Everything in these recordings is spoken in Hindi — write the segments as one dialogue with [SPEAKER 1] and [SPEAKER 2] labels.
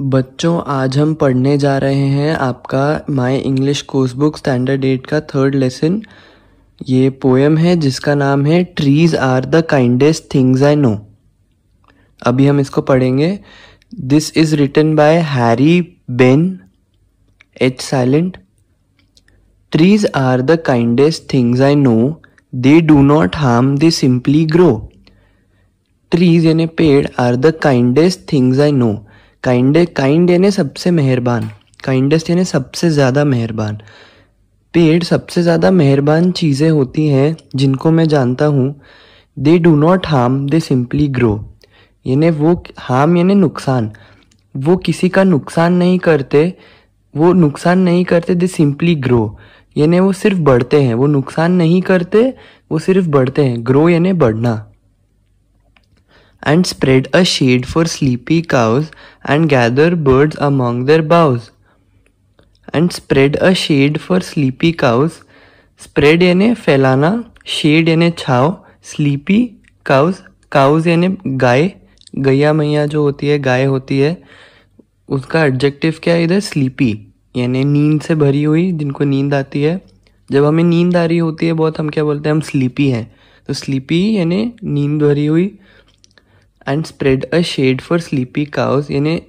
[SPEAKER 1] बच्चों आज हम पढ़ने जा रहे हैं आपका my English course book standard eight का थर्ड लेसन ये पोएम है जिसका नाम है trees are the kindest things I know अभी हम इसको पढ़ेंगे this is written by Harry Behn H silent trees are the kindest things I know they do not harm they simply grow trees यानी पेड़ are the kindest things I know kind kind यानी सबसे मेहरबान काइंडेस्ट यानी सबसे ज़्यादा मेहरबान पेड़ सबसे ज़्यादा मेहरबान चीज़ें होती हैं जिनको मैं जानता हूँ they do not harm they simply grow यानी वो हार्म यानी नुकसान वो किसी का नुकसान नहीं करते वो नुकसान नहीं करते दे सिंपली ग्रो यानी वो सिर्फ बढ़ते हैं वो नुकसान नहीं करते वो सिर्फ बढ़ते हैं ग्रो यानी बढ़ना and spread a shade for sleepy cows and gather birds among their boughs. And spread a shade for sleepy cows. Spread yani phailana shade yani छाव sleepy cows cows yani गाय gaiya maiya jo hoti hai गाय hoti hai उसका एडजेक्टिव क्या है इधर स्लीपी यानी नींद से भरी हुई जिनको नींद आती है जब हमें नींद आ रही होती है बहुत हम क्या बोलते हैं हम स्लीपी हैं तो स्लीपी यानी नींद भरी हुई and spread a shade for sleepy cows यानी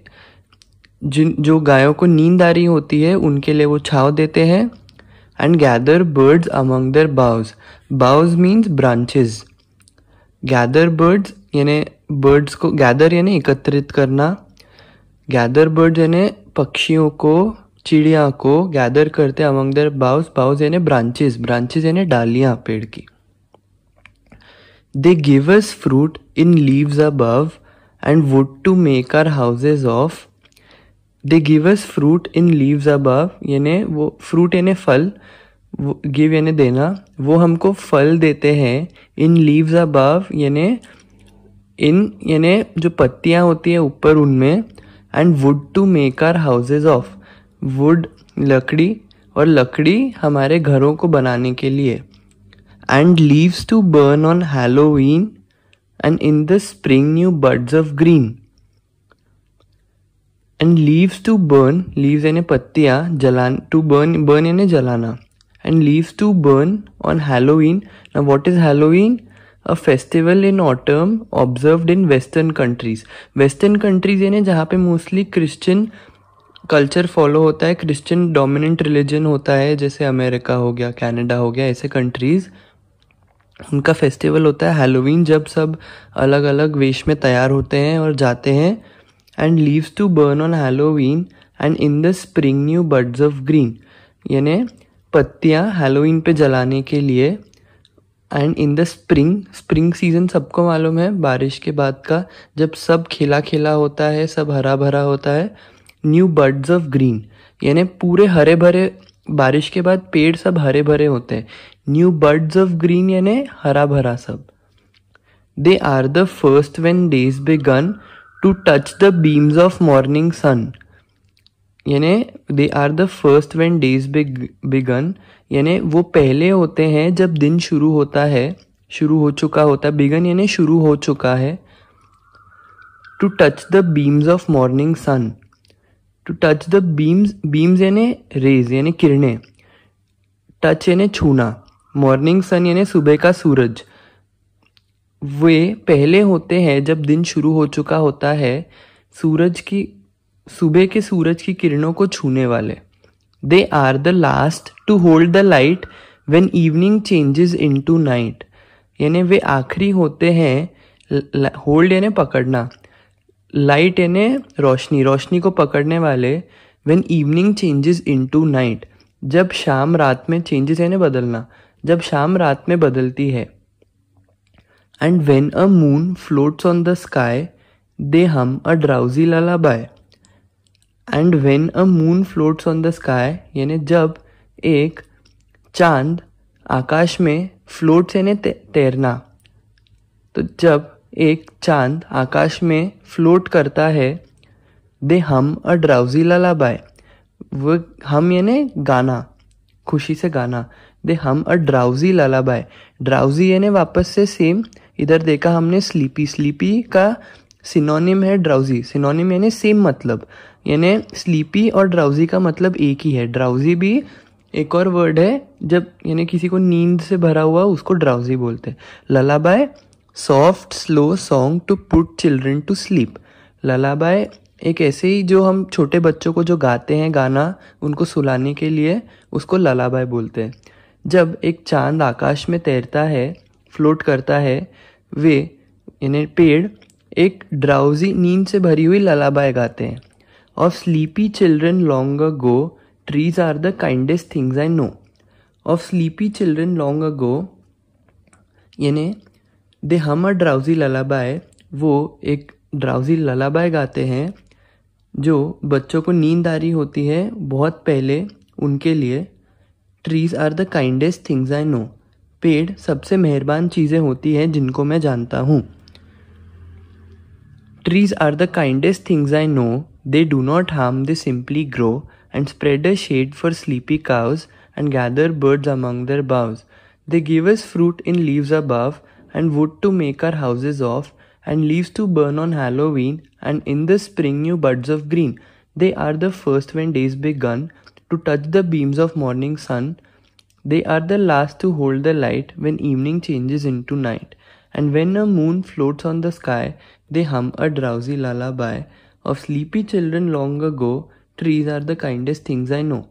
[SPEAKER 1] जिन जो गायों को नींद आ रही होती है उनके लिए वो छाव देते हैं and gather birds among their boughs boughs means branches gather birds यानी बर्ड्स को गैदर यानी एकत्रित करना गैदर बर्ड्स यानी पक्षियों को चिड़िया को गैदर करते अमंग दर बाउज बाउज यानी ब्रांचेज ब्रांचेज यानी डालियाँ पेड़ की दे give us fruit in leaves above and wood to make our houses of. They give us fruit in leaves above यानी वो फ्रूट यानी फल गिव यानी देना वो हमको फल देते हैं इन लीव्स अबव यानी इन यानी जो पत्तियाँ होती हैं ऊपर उनमें and wood to make our houses of wood लकड़ी और लकड़ी हमारे घरों को बनाने के लिए and leaves to burn on Halloween and in the spring new buds of green. And leaves to burn leaves यानी पत्तियाँ जला टू बर्न बर्न यानी जलाना and leaves to burn on Halloween ना what is Halloween a festival in autumn observed in western countries western countries यानी जहाँ पे मोस्टली क्रिश्चियन कल्चर फॉलो होता है क्रिश्चियन डोमिनेंट रिलीजन होता है जैसे अमेरिका हो गया कनाडा हो गया ऐसे कंट्रीज़ उनका फेस्टिवल होता है हेलोवीन जब सब अलग अलग वेश में तैयार होते हैं और जाते हैं and leaves to burn on Halloween and in the spring new birds of green यानी पत्तियाँ हेलोवीन पे जलाने के लिए and in the spring spring season सबको मालूम है बारिश के बाद का जब सब खिला खिला होता है सब हरा भरा होता है न्यू बर्ड्स ऑफ ग्रीन यानी पूरे हरे भरे बारिश के बाद पेड़ सब हरे भरे होते हैं न्यू बर्ड्स ऑफ ग्रीन यानी हरा भरा सब they are the first when days begin to touch the beams of morning sun यानी they are the first when days begin यानी वो पहले होते हैं जब दिन शुरू होता है शुरू हो चुका होता है बिगन यानी शुरू हो चुका है to touch the beams of morning sun to touch the beams beams यानी रेज यानी किरणें टच यानी छूना मॉर्निंग सन यानी सुबह का सूरज वे पहले होते हैं जब दिन शुरू हो चुका होता है सूरज की सुबह के सूरज की किरणों को छूने वाले they are the last to hold the light when evening changes into night यानी वे आखिरी होते हैं होल्ड यानी पकड़ना लाइट यानी रोशनी रोशनी को पकड़ने वाले when evening changes into night जब शाम रात में चेंजेस यानी बदलना जब शाम रात में बदलती है and when a moon floats on the sky they hum a drowsy lullaby and when a moon floats on the sky यानी जब एक चांद आकाश में फ्लोट्स यानी तैरना तो जब एक चांद आकाश में फ्लोट करता है दे हम अ ड्राउजी बाय वो हम यानी गाना खुशी से गाना दे hum a drowsy bye drowsy यानी वापस से सेम इधर देखा हमने स्लीपी स्लीपी का सिनोनिम है ड्राउजी सिनोनिम यानी सेम मतलब यानी स्लीपी और ड्राउजी का मतलब एक ही है ड्राउजी भी एक और वर्ड है जब यानी किसी को नींद से भरा हुआ उसको ड्राउजी बोलते हैं by soft slow song to put children to sleep lullaby एक ऐसे ही जो हम छोटे बच्चों को जो गाते हैं गाना उनको सुलाने के लिए उसको ललाबाई बोलते हैं जब एक चांद आकाश में तैरता है फ्लोट करता है वे यानी पेड़ एक ड्राउजी नींद से भरी हुई ललाबाई गाते हैं of sleepy children long go trees are the kindest things I know of sleepy children long go यानी दे हम हमर ड्राउजी ललाबाय वो एक ड्राउजी ललाबाय गाते हैं जो बच्चों को नींद आ रही होती है बहुत पहले उनके लिए trees are the kindest things I know पेड़ सबसे मेहरबान चीज़ें होती हैं जिनको मैं जानता हूँ trees are the kindest things I know they do not harm they simply grow and spread a shade for sleepy cows and gather birds among their boughs they give us fruit in leaves above and wood to make our houses of, and leaves to burn on Halloween, and in the spring new buds of green. They are the first when days begun to touch the beams of morning sun. They are the last to hold the light when evening changes into night. And when a moon floats on the sky, they hum a drowsy lullaby. Of sleepy children long ago, trees are the kindest things I know.